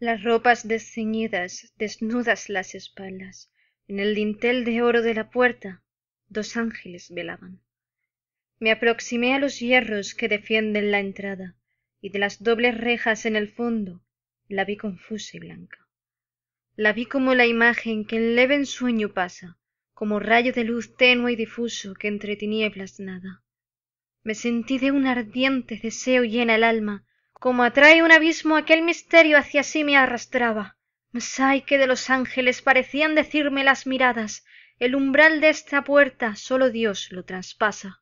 las ropas desceñidas, desnudas las espaldas, en el dintel de oro de la puerta, dos ángeles velaban. Me aproximé a los hierros que defienden la entrada, y de las dobles rejas en el fondo, la vi confusa y blanca. La vi como la imagen que en leve ensueño pasa, como rayo de luz tenue y difuso que entre tinieblas nada. Me sentí de un ardiente deseo llena el alma como atrae un abismo aquel misterio hacia sí me arrastraba. Mas que de los ángeles parecían decirme las miradas. El umbral de esta puerta sólo Dios lo traspasa.